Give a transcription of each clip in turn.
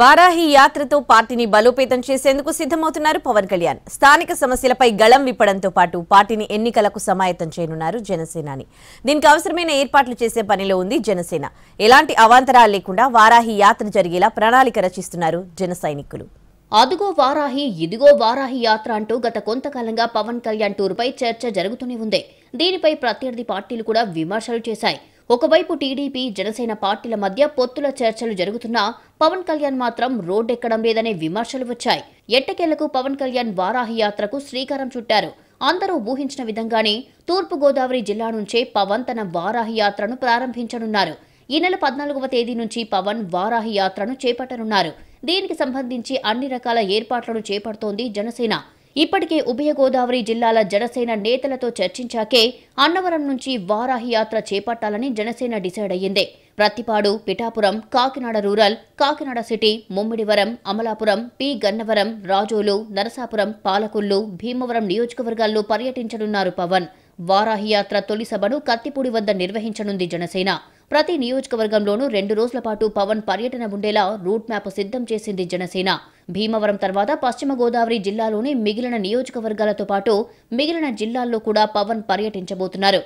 వారాహి యాత్రతో పార్టీని బలోపేతం చేసేందుకు సిద్ధమవుతున్నారు పవన్ కళ్యాణ్ స్థానిక సమస్యలపై గళం విప్పడంతో పాటు పార్టీని ఎన్నికలకు సమాయత్తం చేయనున్నారు జనసేనాని దీనికి అవసరమైన ఏర్పాట్లు చేసే పనిలో ఉంది జనసేన ఎలాంటి అవాంతరాలు లేకుండా వారాహి యాత్ర జరిగేలా ప్రణాళిక రచిస్తున్నారు జన అదుగో వారాహి ఇదిగో వారాహి యాత్ర అంటూ గత కొంతకాలంగా పవన్ కళ్యాణ్ టూర్పై చర్చ జరుగుతూనే ఉంది దీనిపై ప్రత్యర్థి పార్టీలు కూడా విమర్శలు చేశాయి ఒకవైపు టీడీపీ జనసేన పార్టీల మధ్య పొత్తుల చర్చలు జరుగుతున్నా పవన్ కళ్యాణ్ మాత్రం రోడ్డెక్కడం లేదనే విమర్శలు వచ్చాయి ఎట్టకేళ్లకు పవన్ కళ్యాణ్ వారాహి యాత్రకు శ్రీకారం చుట్టారు అందరూ ఊహించిన విధంగానే తూర్పుగోదావరి జిల్లా నుంచే పవన్ తన వారాహి యాత్రను ప్రారంభించనున్నారు ఈ నెల పద్నాలుగవ తేదీ నుంచి పవన్ వారాహి యాత్రను చేపట్టనున్నారు దీనికి సంబంధించి అన్ని రకాల ఏర్పాట్లను చేపడుతోంది జనసేన ఇప్పటికే ఉభయ గోదావరి జిల్లాల జనసేన నేతలతో చర్చించాకే అన్నవరం నుంచి వారాహి యాత్ర చేపట్టాలని జనసేన డిసైడ్ అయ్యింది Prathipadu Pithapuram Kakinada rural Kakinada city Mummidivaram Amalapuram P Gannavaram Razole Narasapuram Palakollu Bhimavaram నియోజకవర్గాల్లో పర్యటించనున్నారు పవన్ వారాహి యాత్ర తొలి సభను కత్తిపూడి వద్ద నిర్వహించనుంది జనసేన ప్రతి నియోజకవర్గంలోనూ రెండు రోజుల పాటు పవన్ పర్యటన ఉండేలా రూట్ మ్యాప్ సిద్ధం చేసింది జనసేన భీమవరం తర్వాత పశ్చిమ గోదావరి జిల్లాలోని మిగిలిన నియోజకవర్గాలతో పాటు మిగిలిన జిల్లాల్లో కూడా పవన్ పర్యటించబోతున్నారు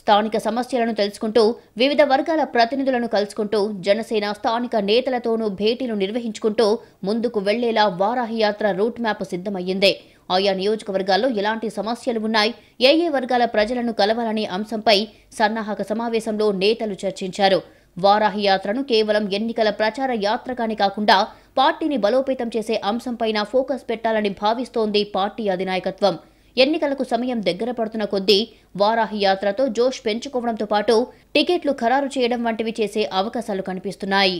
స్థానిక సమస్యలను తెలుసుకుంటూ వివిధ వర్గాల ప్రతినిధులను కలుసుకుంటూ జనసేన స్థానిక నేతలతోనూ భేటీలు నిర్వహించుకుంటూ ముందుకు వెళ్లేలా వారాహి యాత్ర రూట్ మ్యాప్ సిద్ధమయ్యింది ఆయా నియోజకవర్గాల్లో ఎలాంటి సమస్యలు ఉన్నాయి ఏ ఏ వర్గాల ప్రజలను కలవాలనే అంశంపై సన్నాహక సమావేశంలో నేతలు చర్చించారు వారాహి యాత్రను కేవలం ఎన్నికల ప్రచార యాత్రగానే కాకుండా పార్టీని బలోపేతం చేసే అంశంపైన ఫోకస్ పెట్టాలని భావిస్తోంది పార్టీ అధినాయకత్వం ఎన్నికలకు సమయం దగ్గర పడుతున్న కొద్దీ వారాహి యాత్రతో జోష్ పెంచుకోవడంతో పాటు టికెట్లు ఖరారు చేయడం వంటివి చేసే అవకాశాలు కనిపిస్తున్నాయి